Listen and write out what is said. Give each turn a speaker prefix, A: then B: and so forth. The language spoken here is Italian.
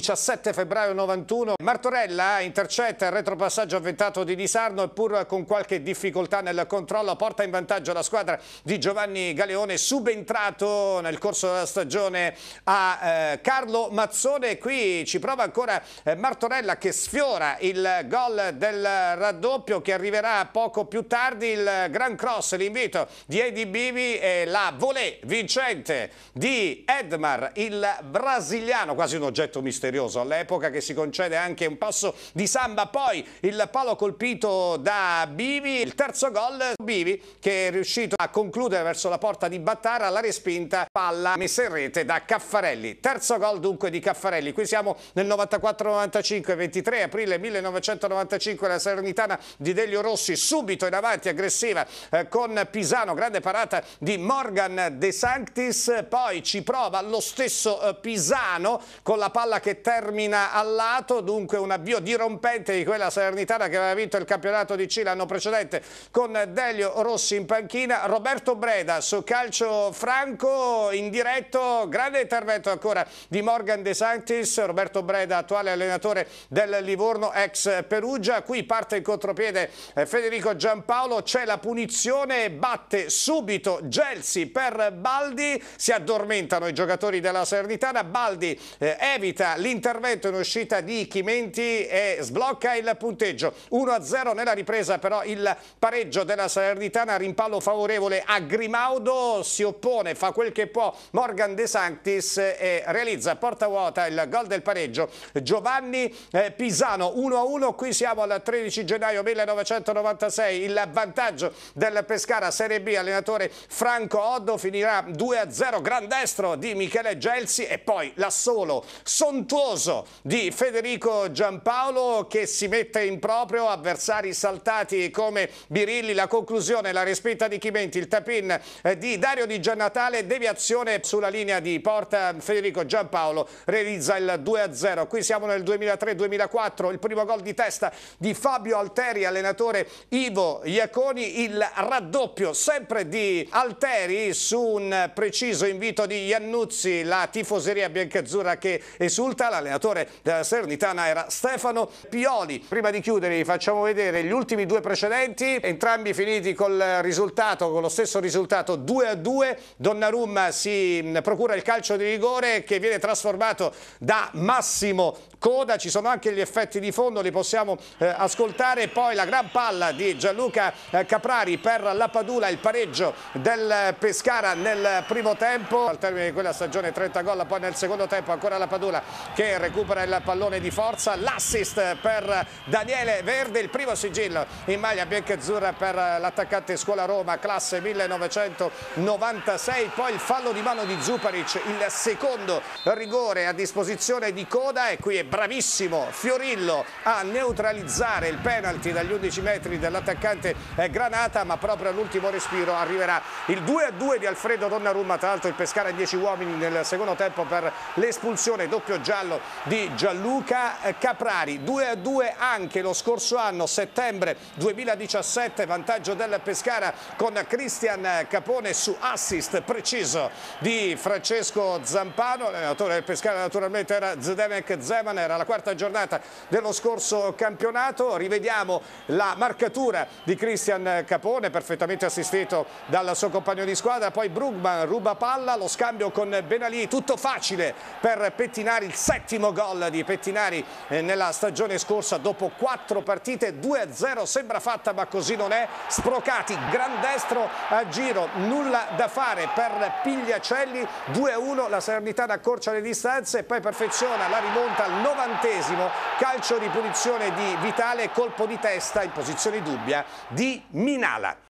A: 17 febbraio 91, Martorella intercetta il retropassaggio avventato di Di Sarno e pur con qualche difficoltà nel controllo porta in vantaggio la squadra di Giovanni Galeone subentrato nel corso della stagione a eh, Carlo Mazzone. Qui ci prova ancora eh, Martorella che sfiora il gol del raddoppio che arriverà poco più tardi. Il gran cross, l'invito di Edi Bivi e la volée vincente di Edmar, il brasiliano, quasi un oggetto misterioso misterioso all'epoca che si concede anche un passo di samba. Poi il palo colpito da Bivi, il terzo gol Bivi che è riuscito a concludere verso la porta di Battara, la respinta, palla messa in rete da Caffarelli. Terzo gol dunque di Caffarelli. Qui siamo nel 94-95, 23 aprile 1995 la Salernitana di Delio Rossi subito in avanti, aggressiva eh, con Pisano, grande parata di Morgan De Sanctis, poi ci prova lo stesso eh, Pisano con la palla che che termina a lato, dunque un avvio dirompente di quella Salernitana che aveva vinto il campionato di C l'anno precedente con Delio Rossi in panchina, Roberto Breda su calcio franco in diretto, grande intervento ancora di Morgan De Santis, Roberto Breda attuale allenatore del Livorno ex Perugia, qui parte il contropiede eh, Federico Giampaolo, c'è la punizione, batte subito Gelsi per Baldi, si addormentano i giocatori della Salernitana, Baldi eh, evita l'intervento in uscita di Chimenti e sblocca il punteggio 1-0 nella ripresa però il pareggio della Salernitana rimpallo favorevole a Grimaudo si oppone, fa quel che può Morgan De Sanctis e realizza porta vuota il gol del pareggio Giovanni eh, Pisano 1-1 qui siamo al 13 gennaio 1996 il vantaggio del Pescara Serie B allenatore Franco Oddo finirà 2-0 gran destro di Michele Gelsi e poi la solo Sondini puntuoso di Federico Giampaolo che si mette in proprio, avversari saltati come Birilli, la conclusione, la respinta di Chimenti, il tapin eh, di Dario Di Giannatale, deviazione sulla linea di porta, Federico Giampaolo realizza il 2-0. Qui siamo nel 2003-2004, il primo gol di testa di Fabio Alteri, allenatore Ivo Iaconi, il raddoppio sempre di Alteri su un preciso invito di Iannuzzi, la tifoseria biancazzurra che esulta risulta. L'allenatore della eh, Sernitana era Stefano Pioli. Prima di chiudere vi facciamo vedere gli ultimi due precedenti, entrambi finiti col risultato, con lo stesso risultato 2 a 2. Donnarumma si procura il calcio di rigore che viene trasformato da Massimo Coda. Ci sono anche gli effetti di fondo, li possiamo eh, ascoltare. Poi la gran palla di Gianluca eh, Caprari per la Padula, il pareggio del Pescara nel primo tempo. Al termine di quella stagione 30 gol, poi nel secondo tempo ancora la Padula che recupera il pallone di forza, l'assist per Daniele Verde, il primo sigillo in maglia bianca azzurra per l'attaccante Scuola Roma, classe 1996, poi il fallo di mano di Zuparic, il secondo rigore a disposizione di Coda e qui è bravissimo Fiorillo a neutralizzare il penalty dagli 11 metri dell'attaccante eh, Granata, ma proprio all'ultimo respiro arriverà il 2-2 di Alfredo Donnarumma, tra l'altro il Pescara in 10 uomini nel secondo tempo per l'espulsione doppio gioco giallo di Gianluca Caprari. 2 a 2 anche lo scorso anno, settembre 2017, vantaggio del Pescara con Cristian Capone su assist preciso di Francesco Zampano. L'allenatore del Pescara naturalmente era Zdenek Zeman, era la quarta giornata dello scorso campionato. Rivediamo la marcatura di Cristian Capone, perfettamente assistito dal suo compagno di squadra. Poi Brugman ruba palla, lo scambio con Benalì, tutto facile per pettinare il settimo gol di Pettinari eh, nella stagione scorsa dopo quattro partite, 2-0 sembra fatta ma così non è, Sprocati, gran destro a giro, nulla da fare per Pigliacelli, 2-1, la Salernitana accorcia le distanze e poi perfeziona la rimonta al novantesimo, calcio di punizione di Vitale, colpo di testa in posizione dubbia di Minala.